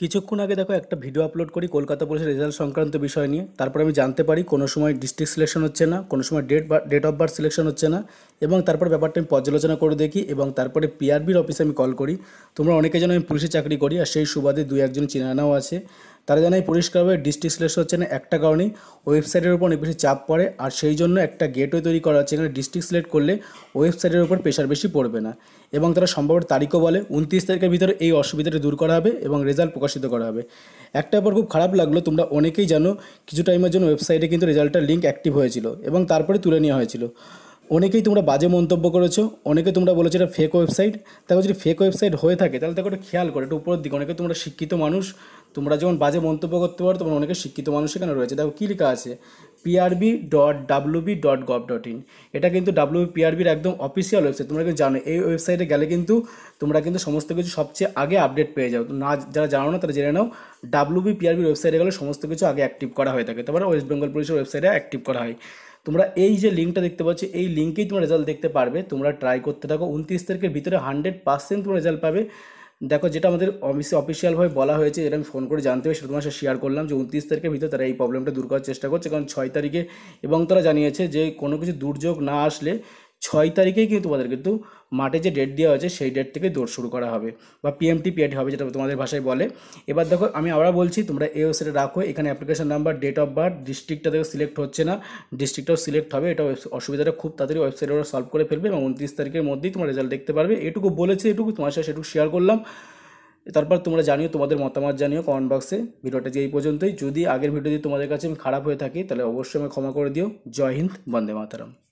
কিছুক্ষণ আগে দেখো একটা ভিডিও আপলোড করি কলকাতা পুলিশের রেজাল্ট সংক্রান্ত বিষয় নিয়ে তারপর আমি জানতে পারি কোনো সময় ডিস্ট্রিক্ট সিলেকশন হচ্ছে না কোনো সময় date date of birth selection হচ্ছে না এবং তারপর ব্যাপারটা আমি পর্যালোচনা করে দেখি এবং তারপরে পিআরবির অফিসে আমি কল করি তোমরা অনেকে যেন আমি পুলিশে চাকরি করি আর সেই সুবাদে দু একজন চেনানাও আছে তারা জানায় পরিষ্কারভাবে ডিস্ট্রিক্ট সিলেকশন হচ্ছে না একটা কারণেই ওয়েবসাইটের উপর অনেক বেশি চাপ পড়ে আর সেই জন্য একটা গেটওয়ে তৈরি করা হচ্ছে এখানে ডিস্ট্রিক্ট সিলেক্ট করলে ওয়েবসাইটের উপর প্রেশার বেশি পড়বে না এবং তারা সম্ভবত তারিখও বলে উনত্রিশ তারিখের ভিতরে এই অসুবিধাটা দূর করা হবে এবং রেজাল্ট প্রকাশিত করা হবে একটা ব্যাপার খুব খারাপ লাগলো তোমরা অনেকেই জানো কিছু টাইমের জন্য ওয়েবসাইটে কিন্তু রেজাল্টের লিঙ্ক অ্যাক্টিভ হয়েছিল এবং তারপরে তুলে নেওয়া হয়েছিল অনেকেই তোমরা বাজে মন্তব্য করেছো অনেকে তোমরা বলেছো এটা ফেক ওয়েবসাইট তারপর যদি ফেক ওয়েবসাইট হয়ে থাকে তাহলে তাকে একটু খেয়াল করো একটু উপরের দিকে অনেকে তোমরা শিক্ষিত মানুষ তোমরা যেমন বাজে মন্তব্য করতে পারো তোমরা অনেকে শিক্ষিত মানুষ এখানে রয়েছে দেখো কী লেখা আছে PRB dot WB dot gov dot in এটা কিন্তু ডাব্লুবি পিআরবির একদম অফিসিয়াল ওয়েবসাইট তোমরা কিন্তু জানো এই ওয়েবসাইটে গেলে কিন্তু তোমরা কিন্তু সমস্ত কিছু সবচেয়ে আগে আপডেট পেয়ে যাও না যারা জানো না তারা জেনে নাও ডাব্লুবি পিআরবির ওয়েবসাইটে গেলে সমস্ত কিছু আগে অ্যাক্টিভ করা হয়ে থাকে তারপরে ওয়েস্ট বেঙ্গল পুলিশের ওয়েবসাইটে অ্যাক্টিভ করা হয় তোমরা এই যে লিঙ্কটা দেখতে পাচ্ছ এই লিঙ্কেই তোমরা রেজাল্ট দেখতে পারবে তোমরা ট্রাই করতে থাকো উনত্রিশ তারিখের ভিতরে হান্ড্রেড পার্সেন্ট তোমরা রেজাল্ট পাবে দেখো যেটা আমাদের অফিসে অফিসিয়ালভাবে বলা হয়েছে যেটা আমি ফোন করে জানতে হবে সেটা তোমার সাথে শেয়ার করলাম যে উনত্রিশ তারিখের ভিতরে তারা এই প্রবলেমটা দূর করার চেষ্টা করছে কারণ ছয় তারিখে এবং তারা জানিয়েছে যে কোনো কিছু দুর্যোগ না আসলে ছয় তারিখেই কিন্তু তোমাদের কিন্তু মাঠে যে ডেট দেওয়া হয়েছে সেই ডেট থেকে দৌড় শুরু করা হবে বা পিএমটি পিএড হবে যেটা তোমাদের ভাষায় বলে এবার দেখো আমি আবার বলছি তোমরা এ ওয়েবসাইটে রাখো এখানে application number date of birth ডিস্ট্রিক্টটা দেখো সিলেক্ট হচ্ছে না ডিস্ট্রিক্টটাও সিলেক্ট হবে এটা অসুবিধাটা খুব তাড়াতাড়ি ওয়েবসাইটে ওরা সলভ করে ফেলবে এবং উনত্রিশ তারিখের মধ্যেই তোমরা রেজাল্ট দেখতে পারবে এটুকু বলেছে এটুকু তোমার সাথে সেটুকু শেয়ার করলাম তারপর তোমরা জানিও তোমাদের মতামত জানিও কমেন্ট বক্সে ভিডিওটা যে এই পর্যন্তই যদি আগের ভিডিও যদি তোমাদের কাছে আমি খারাপ হয়ে থাকি তাহলে অবশ্যই আমি ক্ষমা করে দিও জয় হিন্দ বন্দে মাতারাম